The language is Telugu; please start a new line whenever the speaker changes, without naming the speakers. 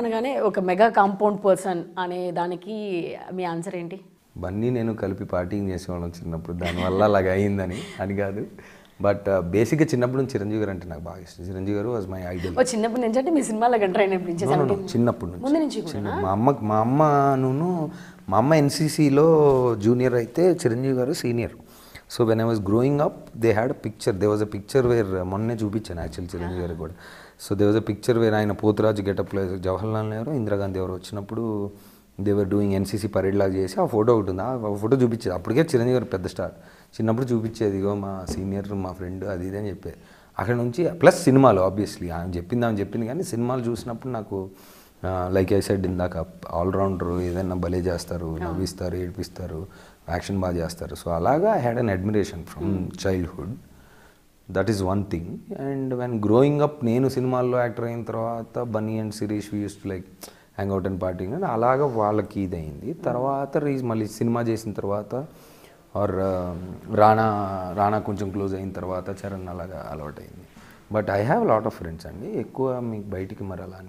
అనగానే ఒక మెగా కాంపౌండ్ పర్సన్ అనే దానికి మీ ఆన్సర్ ఏంటి
బన్నీ నేను కలిపి పార్టీని చేసేవాళ్ళం చిన్నప్పుడు దానివల్ల అలాగ అయిందని అని కాదు బట్ uh, బేసిక్గా చిన్నప్పుడు చిరంజీవి గారు అంటే నాకు బాగా ఇష్టం చిరంజీవి గారు వాజ్ మై ఐడియల్
చిన్నప్పటి నుంచి అంటే మీ సినిమాలో ట్రైన్ అయిపోయించేసాను చిన్నప్పుడు నుంచి మా
అమ్మ మా అమ్మను మా అమ్మ ఎన్సీసీలో జూనియర్ అయితే Chiranjeevi garu senior so when I was growing up they had a picture they was a picture where మొన్నే చూపించాను యాక్చువల్ చిరంజీవి ah. గారు కూడా so they was a picture where ఆయన పోతురాజు గెటప్లో జవహర్లాల్ నెహ్రూ ఇందిరాగాంధీ ఎవరు వచ్చినప్పుడు they they were doing NCC parade లాగా చేసి ఆ ఫోటో ఒకటి ఉంది ఆ ఫోటో చూపించేది అప్పటికే చిరంజీవి గారు పెద్ద స్టార్ చిన్నప్పుడు చూపించేది ఇగో మా సీనియర్ మా ఫ్రెండ్ అది ఇది అని చెప్పేది అక్కడ నుంచి ప్లస్ సినిమాలు ఆబ్వియస్లీ ఆమె చెప్పింది ఆమె చెప్పింది కానీ సినిమాలు చూసినప్పుడు నాకు లైక్ ఐ సెడ్ ఇందాక ఆల్రౌండర్ ఏదైనా భలే చేస్తారు నవ్విస్తారు ఏడిపిస్తారు యాక్షన్ బాగా చేస్తారు సో అలాగా I had an admiration from childhood that is one thing and when growing up నేను సినిమాల్లో యాక్టర్ అయిన తర్వాత Bunny and Sirish use like hang out and party and అలాగ వాళ్ళకి ఇదైంది hmm. తర్వాత రీజ్ మళ్ళీ సినిమా చేసిన తర్వాత ఆర్ um, రానా రానా కొంచెం క్లోజ్ అయిన తర్వాత చరణ్ అలాగా అలవాటైంది but I have lot of friends అండి ఎక్కువ మీకు బయటికి మరి అలా